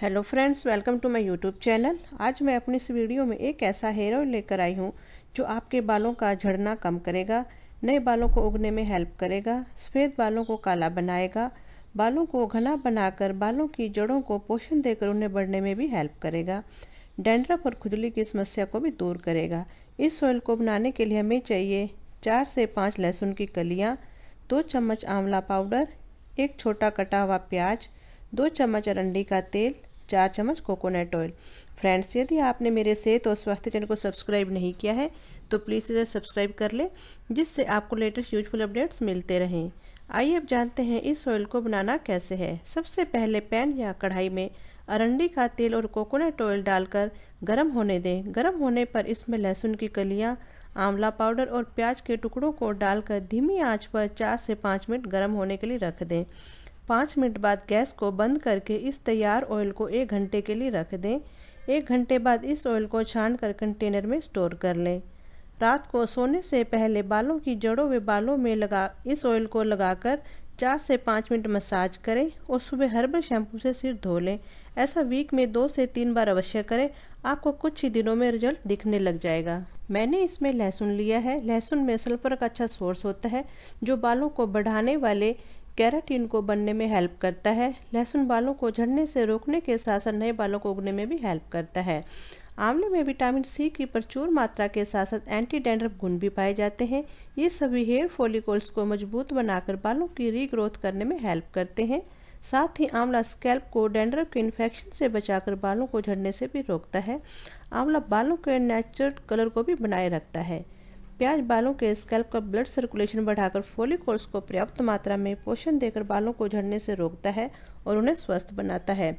hello friends welcome to my YouTube channel आज मैं अपनी इस वीडियो में एक ऐसा हेयर ऑयल लेकर आई हूँ जो आपके बालों का झड़ना कम करेगा नए बालों को उगने में हेल्प करेगा सफ़ेद बालों को काला बनाएगा बालों को घना बनाकर बालों की जड़ों को पोषण देकर उन्हें बढ़ने में भी हेल्प करेगा डेंड्रप और खुजली की समस्या को भी दूर करेगा इस ऑयल को बनाने के लिए हमें चाहिए चार से पाँच लहसुन की कलियाँ दो चम्मच आंवला पाउडर एक छोटा कटा हुआ प्याज दो चम्मच अरंडी का तेल चार चम्मच कोकोनट ऑयल फ्रेंड्स यदि आपने मेरे सेहत और स्वास्थ्य चैनल को सब्सक्राइब नहीं किया है तो प्लीज़ इसे सब्सक्राइब कर लें जिससे आपको लेटेस्ट यूजफुल अपडेट्स मिलते रहें आइए अब जानते हैं इस ऑयल को बनाना कैसे है सबसे पहले पैन या कढ़ाई में अरंडी का तेल और कोकोनट ऑयल डालकर गर्म होने दें गर्म होने पर इसमें लहसुन की कलियाँ आंवला पाउडर और प्याज के टुकड़ों को डालकर धीमी आंच पर चार से पाँच मिनट गर्म होने के लिए रख दें पाँच मिनट बाद गैस को बंद करके इस तैयार ऑयल को एक घंटे के लिए रख दें एक घंटे बाद इस ऑयल को छान कर कंटेनर में स्टोर कर लें रात को सोने से पहले बालों की जड़ों व बालों में लगा इस ऑयल को लगाकर चार से पाँच मिनट मसाज करें और सुबह हर्बल शैम्पू से सिर धो लें ऐसा वीक में दो से तीन बार अवश्य करें आपको कुछ ही दिनों में रिजल्ट दिखने लग जाएगा मैंने इसमें लहसुन लिया है लहसुन में सल्फर का अच्छा सोर्स होता है जो बालों को बढ़ाने वाले कैराटीन को बनने में हेल्प करता है लहसुन बालों को झड़ने से रोकने के साथ साथ नए बालों को उगने में भी हेल्प करता है आंवले में विटामिन सी की प्रचुर मात्रा के साथ साथ एंटी डेंड्रप गुण भी पाए जाते हैं ये सभी हेयर फॉलिकल्स को मजबूत बनाकर बालों की रीग्रोथ करने में हेल्प करते हैं साथ ही आंवला स्कैल्प को डेंड्रप के इन्फेक्शन से बचाकर बालों को झड़ने से भी रोकता है आंवला बालों के नेचुरल कलर को भी बनाए रखता है प्याज बालों के स्कैल्प का ब्लड सर्कुलेशन बढ़ाकर फोलिकोल्स को पर्याप्त मात्रा में पोषण देकर बालों को झड़ने से रोकता है और उन्हें स्वस्थ बनाता है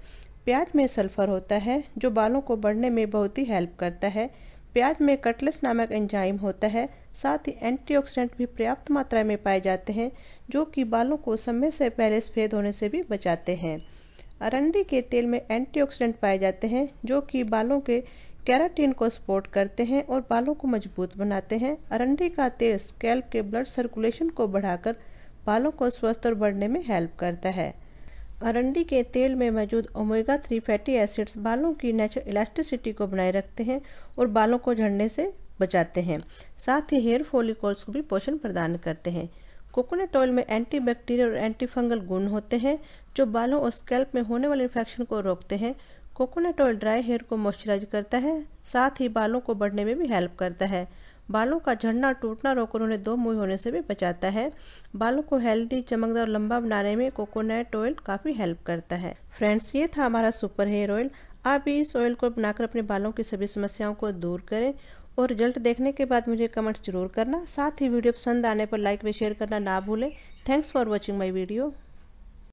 प्याज में सल्फर होता है जो बालों को बढ़ने में बहुत ही हेल्प करता है प्याज में कटलेस नामक एंजाइम होता है साथ ही एंटीऑक्सीडेंट भी पर्याप्त मात्रा में पाए जाते हैं जो कि बालों को समय से पहले सफ़ेद होने से भी बचाते हैं अरंडी के तेल में एंटीऑक्सीडेंट पाए जाते हैं जो कि बालों के कैराटीन को सपोर्ट करते हैं और बालों को मजबूत बनाते हैं अरंडी का तेल स्कैल्प के ब्लड सर्कुलेशन को बढ़ाकर बालों को स्वस्थ और बढ़ने में हेल्प करता है अरंडी के तेल में मौजूद ओमेगा थ्री फैटी एसिड्स बालों की नेचुरल इलास्टिसिटी को बनाए रखते हैं और बालों को झड़ने से बचाते हैं साथ ही हेयर फॉलिकल्स को भी पोषण प्रदान करते हैं कोकोनट ऑयल में एंटी बैक्टीरियल और एंटी फंगल गुण होते हैं जो बालों और स्कैल्प में होने वाले इन्फेक्शन को रोकते हैं कोकोनट ऑयल ड्राई हेयर को मॉइस्चराइज करता है साथ ही बालों को बढ़ने में भी हेल्प करता है बालों का झड़ना टूटना रोकर उन्हें दो मुंह होने से भी बचाता है बालों को हेल्दी चमकदार और लंबा बनाने में कोकोनट ऑयल काफ़ी हेल्प करता है फ्रेंड्स ये था हमारा सुपर हेयर ऑयल आप भी इस ऑयल को बनाकर अपने बालों की सभी समस्याओं को दूर करें और रिजल्ट देखने के बाद मुझे कमेंट्स जरूर करना साथ ही वीडियो पसंद आने पर लाइक व शेयर करना ना भूलें thanks for watching my video